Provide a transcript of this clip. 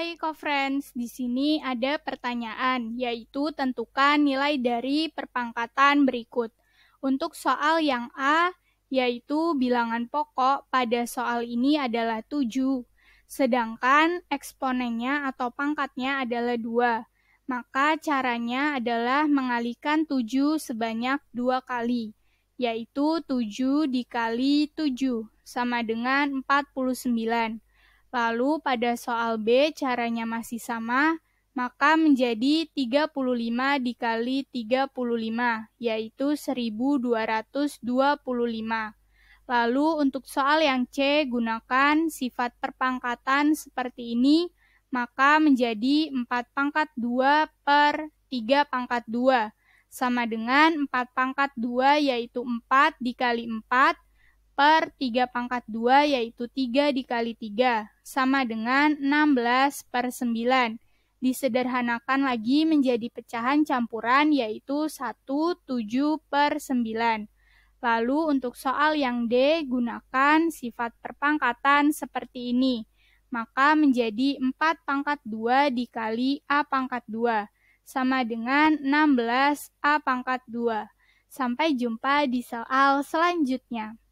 Hai co-friends, di sini ada pertanyaan, yaitu tentukan nilai dari perpangkatan berikut. Untuk soal yang A, yaitu bilangan pokok pada soal ini adalah 7, sedangkan eksponennya atau pangkatnya adalah 2. Maka caranya adalah mengalikan 7 sebanyak dua kali, yaitu 7 dikali 7 sama dengan 49 Lalu pada soal B caranya masih sama, maka menjadi 35 dikali 35, yaitu 1225. Lalu untuk soal yang C gunakan sifat perpangkatan seperti ini, maka menjadi 4 pangkat 2 per 3 pangkat 2, sama dengan 4 pangkat 2 yaitu 4 dikali 4, per 3 pangkat 2 yaitu 3 dikali 3 sama dengan 16 per 9. Disederhanakan lagi menjadi pecahan campuran yaitu 1, 7 per 9. Lalu untuk soal yang D gunakan sifat perpangkatan seperti ini. Maka menjadi 4 pangkat 2 dikali A pangkat 2 sama dengan 16 A pangkat 2. Sampai jumpa di soal selanjutnya.